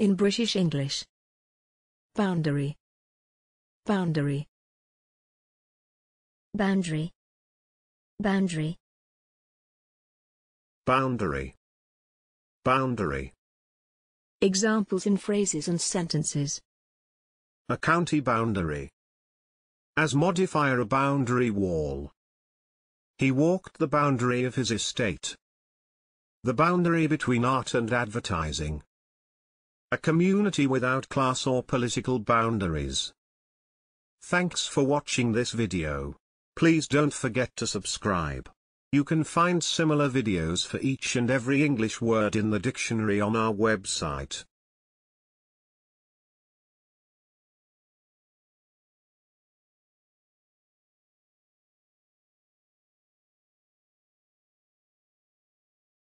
in British English. Boundary. Boundary. Boundary. Boundary. Boundary. Boundary. Examples in phrases and sentences. A county boundary. As modifier a boundary wall. He walked the boundary of his estate. The boundary between art and advertising. A community without class or political boundaries. Thanks for watching this video. Please don't forget to subscribe. You can find similar videos for each and every English word in the dictionary on our website.